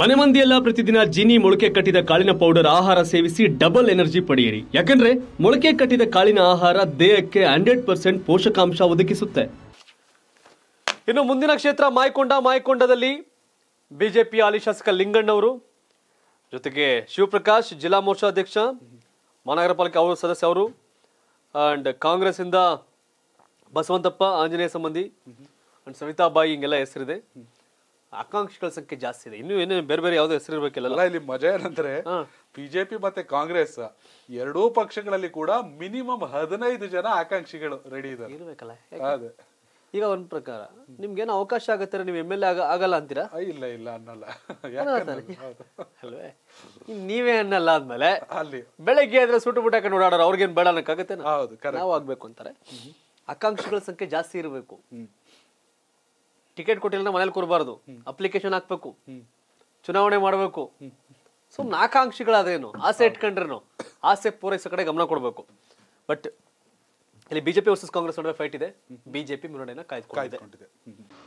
ಮನೆ ಮಂದಿಯೆಲ್ಲ ಪ್ರತಿದಿನ ಜಿನಿ ಮೊಳಕೆ ಕಟ್ಟಿದ ಕಾಳಿನ ಪೌಡರ್ ಆಹಾರ ಸೇವಿಸಿ ಡಬಲ್ ಎನರ್ಜಿ ಪಡೆಯಿರಿ ಯಾಕಂದ್ರೆ ಮೊಳಕೆ ಕಟ್ಟಿದ ಕಾಳಿನ ಆಹಾರ ದೇಹಕ್ಕೆ ಹಂಡ್ರೆಡ್ ಪರ್ಸೆಂಟ್ ಪೋಷಕಾಂಶ ಒದಗಿಸುತ್ತೆ ಇನ್ನು ಮುಂದಿನ ಕ್ಷೇತ್ರ ಮಾಯಕೊಂಡ ಮಾಯಕೊಂಡದಲ್ಲಿ ಬಿಜೆಪಿ ಹಾಲಿ ಶಾಸಕ ಲಿಂಗಣ್ಣವರು ಜೊತೆಗೆ ಶಿವಪ್ರಕಾಶ್ ಜಿಲ್ಲಾ ಅಧ್ಯಕ್ಷ ಮಹಾನಗರ ಪಾಲಿಕೆ ಅವರು ಸದಸ್ಯ ಅವರು ಅಂಡ್ ಕಾಂಗ್ರೆಸ್ ಇಂದ ಬಸವಂತಪ್ಪ ಆಂಜನೇಯ ಸಂಬಂಧಿ ಅಂಡ್ ಸವಿತಾಬಾಯಿ ಹಿಂಗೆಲ್ಲ ಹೆಸರಿದೆ ಆಕಾಂಕ್ಷಿಗಳ ಸಂಖ್ಯೆ ಜಾಸ್ತಿ ಇದೆ ಇನ್ನು ಏನೇ ಬೇರೆ ಬೇರೆ ಯಾವುದೇ ಹೆಸರು ಇಲ್ಲಿ ಮಜಾ ಏನಂದ್ರೆ ಬಿಜೆಪಿ ಮತ್ತೆ ಕಾಂಗ್ರೆಸ್ ಎರಡೂ ಪಕ್ಷಗಳಲ್ಲಿ ಕೂಡ ಮಿನಿಮಮ್ ಹದಿನೈದು ಜನ ಆಕಾಂಕ್ಷಿಗಳು ರೆಡಿ ಇದ್ದಾರೆ ಈಗ ಒಂದ್ ಪ್ರಕಾರ ಏನೋ ಅವಕಾಶ ಆಗತ್ತೆ ನೀವು ಎಮ್ ಎಲ್ ಎ ಆಗಲ್ಲ ಅಂತೀರಾ ಇಲ್ಲ ಇಲ್ಲ ಅನ್ನಲ್ಲ ಅಲ್ವೇ ನೀವೇ ಅನ್ನಲ್ಲ ಆದ್ಮೇಲೆ ಅಲ್ಲಿ ಬೆಳಗ್ಗೆ ಆದ್ರೆ ಸುಟ್ಟು ಬಿಟ್ಟಾಕ ನೋಡಾಡೋರು ಅವ್ರಿಗೇನ್ ಬೇಡ ಅನ್ನಕ್ಕಾಗತ್ತೆ ನಾವು ಆಗ್ಬೇಕು ಅಂತಾರೆ ಆಕಾಂಕ್ಷಿಗಳ ಸಂಖ್ಯೆ ಜಾಸ್ತಿ ಇರಬೇಕು ಟಿಕೆಟ್ ಕೊಟ್ಟಿಲ್ಲ ಮನೇಲಿ ಕೊಡಬಾರ್ದು ಅಪ್ಲಿಕೇಶನ್ ಹಾಕ್ಬೇಕು ಚುನಾವಣೆ ಮಾಡಬೇಕು ಸೊ ಆಕಾಂಕ್ಷಿಗಳಾದೇನು ಆಸೆ ಇಟ್ಕೊಂಡ್ರೇನು ಆಸೆ ಪೂರೈಸೋ ಕಡೆ ಗಮನ ಕೊಡಬೇಕು ಬಟ್ ಇಲ್ಲಿ ಬಿಜೆಪಿ ವರ್ಸಸ್ ಕಾಂಗ್ರೆಸ್ ನಡುವೆ ಫೈಟ್ ಇದೆ ಬಿಜೆಪಿ ಮುನ್ನಡೆಯನ್ನು ಕಾಯ್ದು